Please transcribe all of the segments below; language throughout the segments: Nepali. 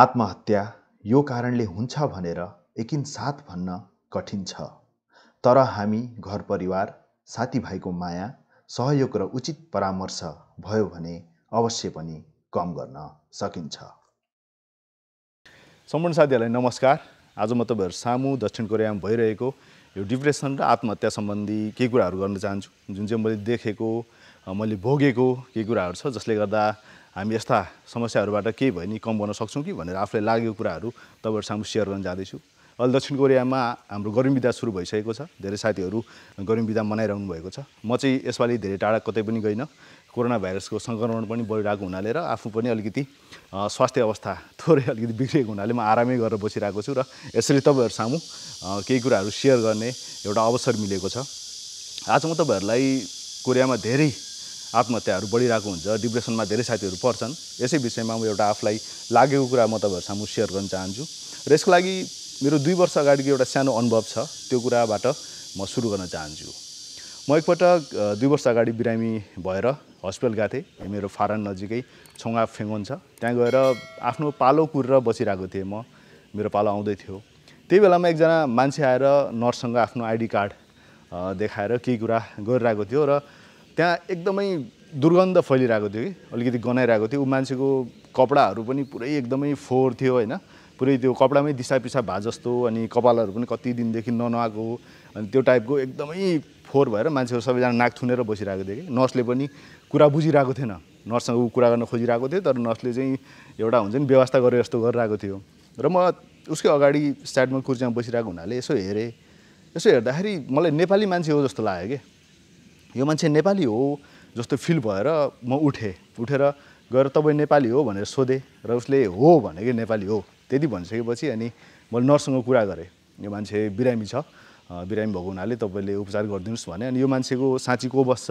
आत्महत्या यो कारणले हुन्छ भनेर एकिन साथ भन्न कठिन छ तर हामी घर परिवार साथीभाइको माया सहयोग र उचित परामर्श भयो भने अवश्य पनि कम गर्न सकिन्छ सम्पूर्ण साथीहरूलाई नमस्कार आज म तपाईँहरू सामु दक्षिण कोरियामा भइरहेको यो डिप्रेसन र आत्महत्या सम्बन्धी केही कुराहरू गर्न चाहन्छु जुन चाहिँ मैले देखेको मैले भोगेको केही कुराहरू छ जसले गर्दा हामी यस्ता समस्याहरूबाट केही भयो नि कम गर्न सक्छौँ कि भनेर आफूलाई लागेको कुराहरू तपाईँहरूसँग सेयर गर्न जाँदैछु अहिले दक्षिण कोरियामा हाम्रो गर्मी बिदा सुरु भइसकेको छ धेरै साथीहरू गर्मी बिदा मनाइरहनु भएको छ म चाहिँ यसपालि धेरै टाढा कतै पनि गइनँ कोरोना भाइरसको सङ्क्रमण पनि बढिरहेको हुनाले र आफू पनि अलिकति स्वास्थ्य अवस्था थोरै अलिकति बिग्रिएको हुनाले म आरामै गरेर बसिरहेको छु र यसरी तपाईँहरू सामु केही कुराहरू सेयर गर्ने एउटा अवसर मिलेको छ आज म तपाईँहरूलाई कोरियामा धेरै आत्महत्याहरू बढिरहेको हुन्छ डिप्रेसनमा धेरै साथीहरू पर्छन् यसै विषयमा म एउटा आफूलाई लागेको कुरा म तपाईँहरूसँग सेयर गर्न चाहन्छु र यसको लागि मेरो दुई वर्ष अगाडिको एउटा सानो अनुभव छ त्यो कुराबाट म सुरु गर्न चाहन्छु म एकपटक दुई वर्ष अगाडि बिरामी भएर हस्पिटल गएको थिएँ मेरो फारन नजिकै छोङ्गा फेङ्गोन छ त्यहाँ गएर आफ्नो पालो कुरेर बसिरहेको थिएँ म मेरो पालो आउँदै थियो त्यही बेलामा एकजना मान्छे आएर नर्ससँग आफ्नो आइडी कार्ड देखाएर केही कुरा गरिरहेको थियो र त्यहाँ एकदमै दुर्गन्ध फैलिरहेको थियो कि अलिकति गनाइरहेको थियो ऊ मान्छेको कपडाहरू पनि पुरै एकदमै फोहोर थियो होइन पुरै त्यो कपडामै दिसा पिसा भए जस्तो अनि कपालहरू पनि कति दिनदेखि ननुहाएको अनि त्यो टाइपको एकदमै फोहोर भएर मान्छेहरू सबैजना नाक थुनेर बसिरहेको थियो कि नर्सले पनि कुरा बुझिरहेको थिएन नर्ससँग ऊ कुरा गर्न खोजिरहेको थियो तर नर्सले चाहिँ एउटा हुन्छ नि व्यवस्था गरेर जस्तो गरिरहेको थियो र म उसकै अगाडि साइडमा कुर्सीमा बसिरहेको हुनाले यसो हेरेँ यसो हेर्दाखेरि मलाई नेपाली मान्छे हो जस्तो लाग्यो कि यो मान्छे नेपाली हो जस्तो फिल भएर म उठेँ उठेर गएर तपाईँ नेपाली हो भनेर सोधेँ र उसले हो भने कि नेपाली हो त्यति भनिसकेपछि अनि मैले नर्ससँग कुरा गरेँ यो मान्छे बिरामी छ बिरामी भएको हुनाले तपाईँले उपचार गरिदिनुहोस् भने अनि यो मान्छेको साँच्ची को बस्छ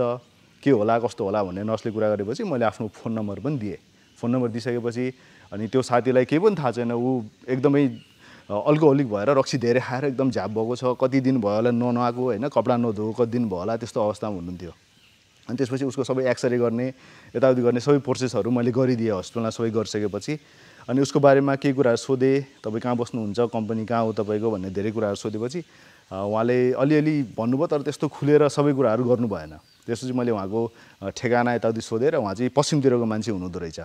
के होला कस्तो होला भन्ने नर्सले कुरा गरेपछि मैले आफ्नो फोन नम्बर पनि दिएँ फोन नम्बर दिइसकेपछि अनि त्यो साथीलाई केही पनि थाहा छैन ऊ एकदमै अल्कोहोलिक भएर रक्सी धेरै खाएर एकदम झ्याप भएको छ कति दिन भयो होला ननुहाएको होइन कपडा नधोएको कति दिन भयो होला त्यस्तो अवस्थामा हुनुहुन्थ्यो अनि त्यसपछि उसको सबै एक्सरे गर्ने यताउति गर्ने सबै प्रोसेसहरू मैले गरिदिएँ हस्पिटलमा सबै गरिसकेपछि अनि उसको बारेमा केही कुराहरू सोधेँ तपाईँ कहाँ बस्नुहुन्छ कम्पनी कहाँ हो तपाईँको भन्ने धेरै कुराहरू सोधेपछि उहाँले अलिअलि भन्नुभयो तर त्यस्तो खुलेर सबै कुराहरू गर्नु भएन त्यसपछि मैले उहाँको ठेगाना यताउति सोधेर उहाँ चाहिँ पश्चिमतिरको मान्छे हुनुहुँदो रहेछ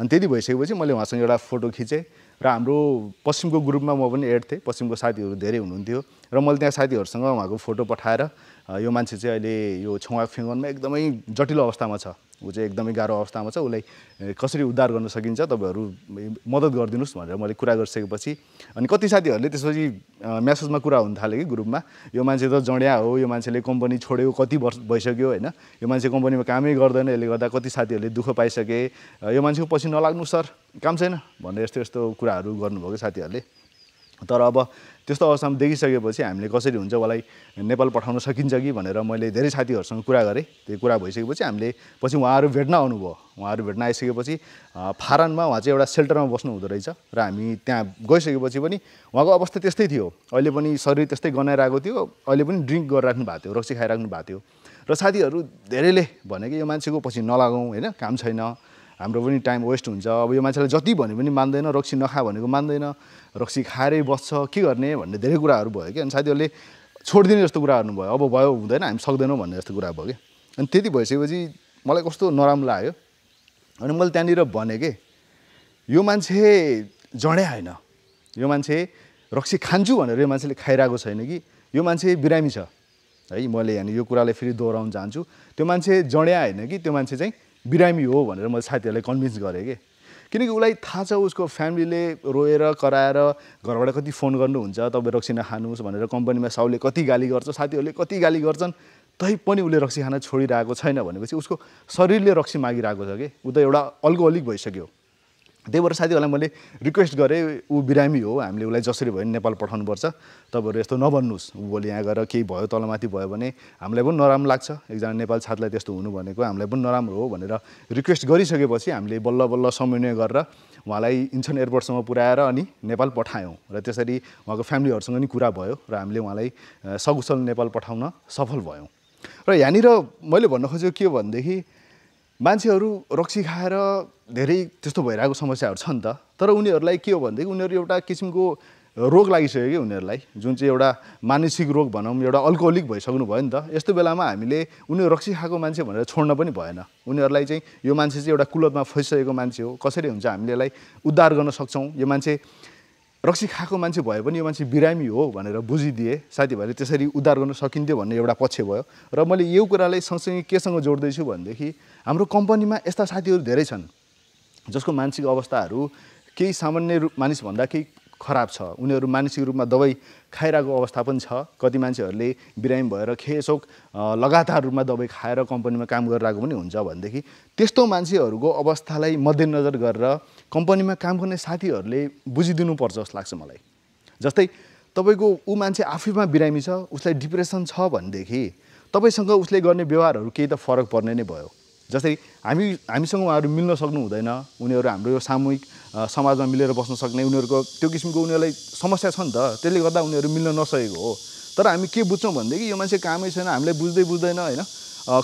अनि त्यति भइसकेपछि मैले उहाँसँग एउटा फोटो खिचेँ र हाम्रो पश्चिमको ग्रुपमा म पनि एड थिएँ पश्चिमको साथीहरू धेरै हुनुहुन्थ्यो र मैले त्यहाँ साथीहरूसँग उहाँको फोटो पठाएर यो मान्छे चाहिँ अहिले यो छेउवा फेङ्गनमा एकदमै जटिल अवस्थामा छ ऊ चाहिँ एकदमै गाह्रो अवस्थामा छ उसलाई कसरी उद्धार गर्न सकिन्छ तपाईँहरू मद्दत गरिदिनुहोस् भनेर मैले कुरा गरिसकेपछि अनि कति साथीहरूले त्यसपछि म्यासेजमा कुरा हुन थाल्यो कि ग्रुपमा यो मान्छे त जड्या हो यो मान्छेले कम्पनी छोड्यो कति वर्ष भइसक्यो होइन यो मान्छे कम्पनीमा कामै गर्दैन यसले गर्दा कति साथीहरूले दुःख पाइसके यो मान्छेको पछि नलाग्नु सर काम छैन भनेर यस्तो यस्तो कुराहरू गर्नुभयो कि साथीहरूले तर अब त्यस्तो अवस्थामा देखिसकेपछि हामीले कसरी हुन्छ उसलाई नेपाल पठाउन सकिन्छ कि भनेर मैले धेरै साथीहरूसँग कुरा गरेँ त्यो कुरा भइसकेपछि हामीले पछि उहाँहरू भेट्न आउनुभयो उहाँहरू भेट्न आइसकेपछि फारानमा उहाँ चाहिँ एउटा सेल्टरमा बस्नु हुँदो रहेछ र हामी त्यहाँ गइसकेपछि पनि उहाँको अवस्था त्यस्तै थियो अहिले पनि शरीर त्यस्तै गनाइरहेको थियो अहिले पनि ड्रिङ्क गरिराख्नु भएको थियो रक्सी खाइराख्नु भएको थियो र साथीहरू धेरैले भने कि यो मान्छेको पछि नलागौँ होइन काम छैन हाम्रो पनि टाइम वेस्ट हुन्छ अब यो मान्छेलाई जति भने पनि मान्दैन रक्सी नखा भनेको मान्दैन रक्सी खाएरै बस्छ के गर्ने भन्ने धेरै कुराहरू भयो कि अनि साथीहरूले छोडिदिने जस्तो कुरा भयो अब भयो हुँदैन हामी सक्दैनौँ भन्ने जस्तो कुरा भयो कि अनि त्यति भइसकेपछि मलाई कस्तो नराम्रो लाग्यो अनि मैले त्यहाँनिर भने के यो मान्छे जडै होइन यो मान्छे रक्सी खान्छु भनेर यो मान्छेले खाइरहेको छैन कि यो मान्छे बिरामी छ है मैले यहाँनिर यो कुरालाई फेरि दोहोऱ्याउन चाहन्छु त्यो मान्छे जड्या होइन कि त्यो मान्छे चाहिँ बिरामी हो भनेर मैले साथीहरूलाई कन्भिन्स गरेँ कि किनकि उसलाई थाहा छ उसको फ्यामिलीले रोएर कराएर घरबाट कति फोन गर्नुहुन्छ तपाईँ रक्सी नखानुहोस् भनेर कम्पनीमा साउले कति गाली गर्छ साथीहरूले कति गाली गर्छन् तै पनि उसले रक्सी खाना छोडिरहेको छैन भनेपछि उसको शरीरले रक्सी मागिरहेको छ कि ऊ त एउटा अल्कोहलिक भइसक्यो त्यही भएर साथीहरूलाई मैले रिक्वेस्ट गरेँ ऊ बिरामी हो हामीले उसलाई जसरी भयो भने नेपाल पठाउनुपर्छ तपाईँहरू यस्तो नभन्नुहोस् ऊ भोलि यहाँ गएर केही भयो तलमाथि भयो भने हामीलाई पनि नराम्रो लाग्छ एकजना नेपाल छात्रलाई त्यस्तो हुनु भनेको हामीलाई पनि नराम्रो हो भनेर रिक्वेस्ट गरिसकेपछि हामीले बल्ल बल्ल समन्वय गरेर उहाँलाई इन्सन एयरपोर्टसम्म पुऱ्याएर अनि नेपाल पठायौँ र त्यसरी उहाँको फ्यामिलीहरूसँग नि कुरा भयो र हामीले उहाँलाई सकुशल नेपाल पठाउन सफल भयौँ र यहाँनिर मैले भन्न खोजेको के भनेदेखि मान्छेहरू रक्सी खाएर धेरै त्यस्तो भइरहेको समस्याहरू छ नि त तर उनीहरूलाई के हो भनेदेखि उनीहरू एउटा किसिमको रोग लागिसक्यो कि उनीहरूलाई जुन चाहिँ एउटा मानसिक रोग भनौँ एउटा अल्कोहोलिक भइसक्नु भयो नि त यस्तो बेलामा हामीले उनीहरू रक्सी खाएको मान्छे भनेर छोड्न पनि भएन उनीहरूलाई चाहिँ यो मान्छे चाहिँ एउटा कुलतमा फसिसकेको मान्छे हो कसरी हुन्छ हामीले यसलाई उद्धार गर्न सक्छौँ यो मान्छे रक्सी खाएको मान्छे भए पनि यो मान्छे बिरामी हो भनेर बुझिदिए साथीभाइले त्यसरी उद्धार गर्न सकिन्थ्यो भन्ने एउटा पक्ष भयो र मैले यो कुरालाई सँगसँगै केसँग जोड्दैछु भनेदेखि हाम्रो कम्पनीमा यस्ता साथीहरू धेरै छन् जसको मानसिक अवस्थाहरू केही सामान्य मानिसभन्दा केही खराब छ उनीहरू मानसिक रूपमा दबाई खाइरहेको अवस्था पनि छ कति मान्छेहरूले बिरामी भएर खेसोक लगातार रूपमा दबाई खाएर कम्पनीमा काम गरिरहेको पनि हुन्छ भनेदेखि त्यस्तो मान्छेहरूको अवस्थालाई मध्यनजर गरेर कम्पनीमा काम गर्ने साथीहरूले बुझिदिनुपर्छ जस्तो लाग्छ मलाई जस्तै तपाईँको ऊ मान्छे आफैमा बिरामी छ उसलाई डिप्रेसन छ भनेदेखि तपाईँसँग उसले गर्ने व्यवहारहरू केही त फरक पर्ने नै भयो जस्तै हामी हामीसँग उहाँहरू मिल्न सक्नु हुँदैन उनीहरू हाम्रो यो सामूहिक समाजमा मिलेर बस्न सक्ने उनीहरूको त्यो किसिमको उनीहरूलाई समस्या छ नि त त्यसले गर्दा उनीहरू मिल्न नसकेको हो तर हामी के बुझ्छौँ भनेदेखि यो मान्छे कामै छैन हामीलाई बुझ्दै बुझ्दैन होइन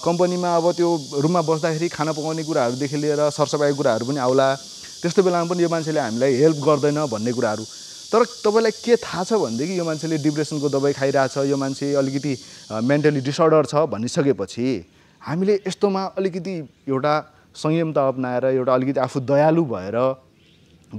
कम्पनीमा अब त्यो रुममा बस्दाखेरि खाना पकाउने कुराहरूदेखि लिएर सरसफाइको कुराहरू पनि आउला त्यस्तो बेलामा पनि यो मान्छेले हामीलाई हेल्प गर्दैन भन्ने कुराहरू तर तपाईँलाई के थाहा छ भनेदेखि यो मान्छेले डिप्रेसनको दबाई खाइरहेछ यो मान्छे अलिकति मेन्टली डिसअर्डर छ भनिसकेपछि हामीले यस्तोमा अलिकति एउटा संयमता अप्नाएर एउटा अलिकति आफू दयालु भएर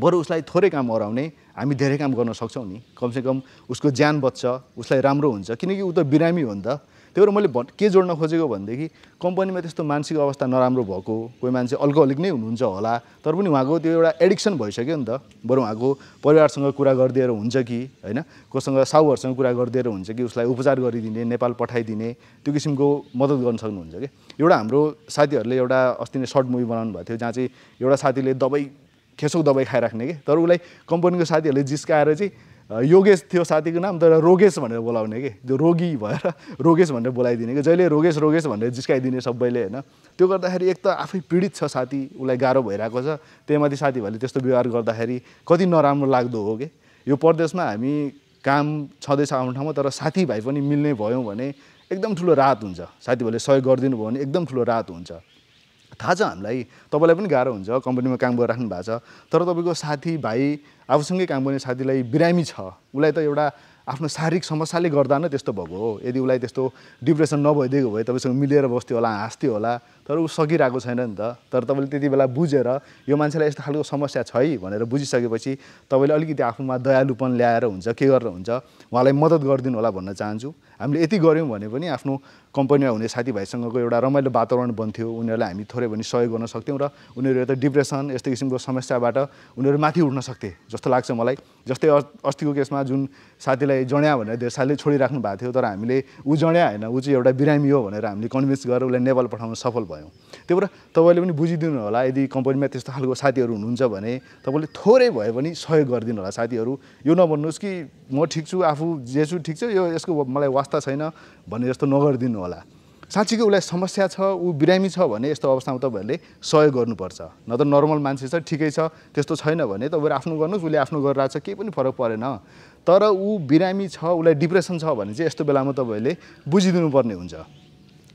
बरु उसलाई थोरै काम गराउने हामी धेरै काम गर्न सक्छौँ नि कमसेकम उसको ज्यान बच्छ उसलाई राम्रो हुन्छ किनकि ऊ त बिरामी हो नि त त्यही भएर मैले के जोड्न खोजेको भनेदेखि कम्पनीमा त्यस्तो मानसिक अवस्था नराम्रो भएको कोही मान्छे अल्कोहलिक नै हुनुहुन्छ होला तर पनि उहाँको त्यो एउटा एडिक्सन भइसक्यो नि त बरु उहाँको परिवारसँग कुरा गरिदिएर हुन्छ कि होइन कोसँग साहुहरूसँग कुरा गरिदिएर हुन्छ कि उसलाई उपचार गरिदिने नेपाल पठाइदिने त्यो किसिमको मद्दत गर्न सक्नुहुन्छ कि एउटा हाम्रो साथीहरूले एउटा अस्ति नै सर्ट मुभी बनाउनु भएको थियो जहाँ चाहिँ एउटा साथीले दबाई खेसोक दबाई खाइराख्ने कि तर उसलाई कम्पनीको साथीहरूले जिस्काएर चाहिँ योगेश थियो साथीको नाम तर रोगेश भनेर बोलाउने कि त्यो रोगी भएर रोगेश भनेर बोलाइदिने कि जहिले रोगेश रोगेश भनेर जिस्काइदिने सबैले होइन त्यो गर्दाखेरि एक त आफै पीडित छ साथी उसलाई गाह्रो भइरहेको छ त्यहीमाथि साथीभाइले त्यस्तो व्यवहार गर्दाखेरि कति नराम्रो लाग्दो हो कि यो परदेशमा हामी काम छँदैछ आउने ठाउँमा तर साथीभाइ पनि मिल्ने भयौँ भने एकदम ठुलो राहत हुन्छ साथीभाइले सहयोग गरिदिनु भयो भने एकदम ठुलो राहत हुन्छ थाहा छ हामीलाई तपाईँलाई पनि गाह्रो हुन्छ कम्पनीमा काम गरिराख्नु भएको छ तर तपाईँको भाइ आफूसँगै काम गर्ने साथीलाई बिरामी छ उसलाई त एउटा आफ्नो शारीरिक समस्याले गर्दा नै त्यस्तो भएको हो यदि उसलाई त्यस्तो डिप्रेसन नभइदिएको भए तपाईँसँग मिलेर बस्थ्यो होला हाँस्थ्यो होला तर ऊ सकिरहेको छैन नि त तर तपाईँले त्यति बेला बुझेर यो मान्छेलाई यस्तो खालको समस्या छ है भनेर बुझिसकेपछि तपाईँले अलिकति आफूमा दयालुपन ल्याएर हुन्छ के गरेर हुन्छ उहाँलाई मद्दत गरिदिनु होला भन्न चाहन्छु हामीले यति गऱ्यौँ भने पनि आफ्नो कम्पनीमा हुने साथीभाइसँगको एउटा रमाइलो वातावरण बन्थ्यो उनीहरूलाई हामी थोरै भने सहयोग गर्न सक्थ्यौँ र उनीहरू यता डिप्रेसन यस्तो किसिमको समस्याबाट उनीहरू माथि उठ्न सक्थे जस्तो लाग्छ मलाई जस्तै अस्तिको केसमा जुन साथीलाई जण्या भनेर साथीले छोडिराख्नु भएको थियो तर हामीले ऊ जण्या होइन ऊ चाहिँ एउटा बिरामी हो भनेर हामीले कन्भिन्स गरेर उसलाई नेपाल पठाउन सफल भयौँ त्यही भएर तपाईँले पनि बुझिदिनु होला यदि कम्पनीमा त्यस्तो खालको साथीहरू हुनुहुन्छ भने तपाईँले थोरै भए पनि सहयोग गरिदिनु होला साथीहरू यो नभन्नुहोस् कि म ठिक छु आफू जे छु ठिक छ यो यसको मलाई वास्ता छैन भन्ने जस्तो नगरिदिनु होला साँच्चीकै उसलाई समस्या छ ऊ बिरामी छ भने यस्तो अवस्थामा तपाईँहरूले सहयोग गर्नुपर्छ न त नर्मल मान्छे छ ठिकै छ त्यस्तो छैन भने तपाईँहरू आफ्नो गर्नुहोस् उसले आफ्नो गरिरहेको छ केही पनि फरक परेन तर ऊ बिरामी छ उसलाई डिप्रेसन छ भने चाहिँ यस्तो बेलामा तपाईँहरूले पर्ने हुन्छ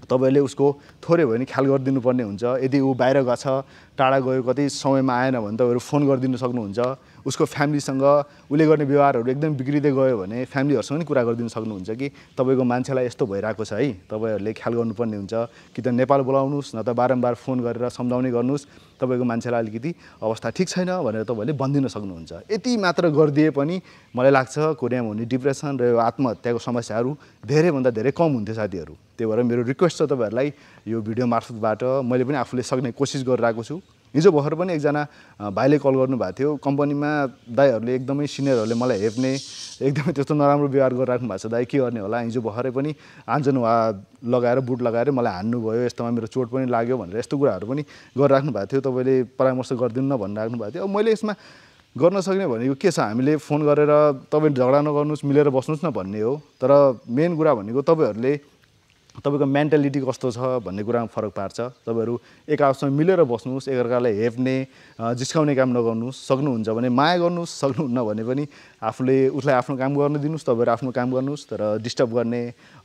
तपाईँहरूले उसको थोरै भयो भने ख्याल पर्ने हुन्छ यदि ऊ बाहिर गएको छ टाढा गयो कति समयमा आएन भने तपाईँहरू फोन गरिदिनु सक्नुहुन्छ उसको फ्यामिलीसँग उसले गर्ने व्यवहारहरू एकदम बिग्रिँदै गयो भने फ्यामिलीहरूसँग पनि कुरा गरिदिनु सक्नुहुन्छ कि तपाईँको मान्छेलाई यस्तो भइरहेको छ है तपाईँहरूले ख्याल गर्नुपर्ने हुन्छ कि त नेपाल बोलाउनुहोस् न त बारम्बार फोन गरेर सम्झाउने गर्नुहोस् तपाईँको मान्छेलाई अलिकति अवस्था ठिक छैन भनेर तपाईँहरूले भनिदिन सक्नुहुन्छ यति मात्र गरिदिए पनि मलाई लाग्छ कोरियामा हुने डिप्रेसन र यो आत्महत्याको समस्याहरू धेरैभन्दा धेरै कम हुन्थ्यो साथीहरू त्यही भएर मेरो रिक्वेस्ट छ तपाईँहरूलाई यो भिडियो मार्फतबाट मैले पनि आफूले सक्ने कोसिस गरिरहेको छु हिजो भर्खर पनि एकजना भाइले कल गर्नुभएको थियो कम्पनीमा दाईहरूले एकदमै सिनियरहरूले मलाई हेप्ने एकदमै त्यस्तो नराम्रो व्यवहार गरिराख्नु भएको छ दाई के गर्ने होला हिजो भर्खरै पनि आन्जन वा लगाएर बुट लगाएर मलाई हान्नुभयो यस्तोमा मेरो चोट पनि लाग्यो भनेर यस्तो कुराहरू पनि गरिराख्नु भएको थियो तपाईँले परामर्श गरिदिनु न भनिराख्नु भएको थियो अब मैले यसमा गर्न सक्ने भनेको के छ हामीले फोन गरेर तपाईँ झगडा नगर्नुहोस् मिलेर बस्नुहोस् न भन्ने हो तर मेन कुरा भनेको तपाईँहरूले तपाईँको मेन्टालिटी कस्तो छ भन्ने कुरामा फरक पार्छ तपाईँहरू आपसमा मिलेर बस्नुहोस् एकअर्कालाई हेप्ने जिस्काउने काम नगर्नुहोस् सक्नुहुन्छ भने माया गर्नुहोस् सक्नुहुन्न भने पनि आफूले उसलाई आफ्नो काम गर्न दिनुहोस् तपाईँहरू आफ्नो काम गर्नुहोस् तर डिस्टर्ब गर्ने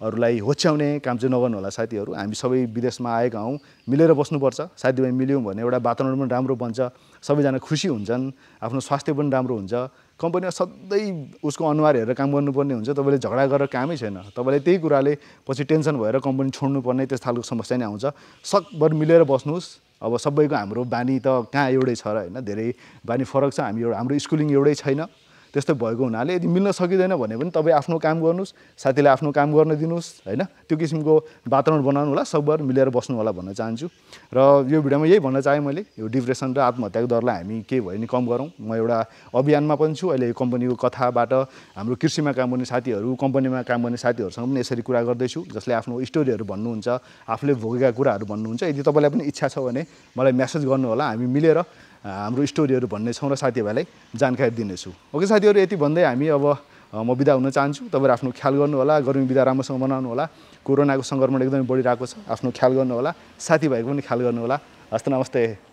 अरूलाई होच्याउने काम चाहिँ नगर्नु होला साथीहरू हामी सबै विदेशमा आएका हौँ मिलेर बस्नुपर्छ साथीभाइ मिल्यौँ भने एउटा वातावरण पनि राम्रो बन्छ सबैजना खुसी हुन्छन् आफ्नो स्वास्थ्य पनि राम्रो हुन्छ कम्पनीमा सधैँ उसको अनुहार हेरेर काम गर्नुपर्ने हुन्छ तपाईँले झगडा गरेर कामै छैन तपाईँलाई त्यही कुराले पछि टेन्सन भएर कम्पनी छोड्नुपर्ने त्यस्तो खालको समस्या नै आउँछ सकभर मिलेर बस्नुहोस् अब सबैको हाम्रो बानी त कहाँ एउटै छ र होइन धेरै बानी फरक छ हामी एउटा हाम्रो स्कुलिङ एउटै छैन त्यस्तो भएको हुनाले यदि मिल्न सकिँदैन भने पनि तपाईँ आफ्नो काम गर्नुहोस् साथीलाई आफ्नो काम गर्न दिनुहोस् होइन त्यो किसिमको वातावरण बनाउनु होला सबभर मिलेर बस्नु होला भन्न चाहन्छु र यो भिडियोमा यही भन्न चाहेँ मैले यो डिप्रेसन र आत्महत्याको दरलाई हामी केही भयो भने कम गरौँ म एउटा अभियानमा पनि छु अहिले कम्पनीको कथाबाट हाम्रो कृषिमा काम गर्ने साथीहरू कम्पनीमा काम गर्ने साथीहरूसँग पनि यसरी कुरा गर्दैछु जसले आफ्नो स्टोरीहरू भन्नुहुन्छ आफूले भोगेका कुराहरू भन्नुहुन्छ यदि तपाईँलाई पनि इच्छा छ भने मलाई म्यासेज गर्नु होला हामी मिलेर हाम्रो स्टोरीहरू भन्ने छौँ र साथीभाइलाई जानकारी दिनेछु ओके साथीहरू यति भन्दै हामी अब म बिदा हुन चाहन्छु तपाईँहरू आफ्नो ख्याल गर्नु होला गर्मी बिदा राम्रोसँग मनाउनु होला कोरोनाको सङ्क्रमण एकदमै बढिरहेको छ आफ्नो ख्याल गर्नु होला साथीभाइको पनि ख्याल गर्नु होला हस्त नमस्ते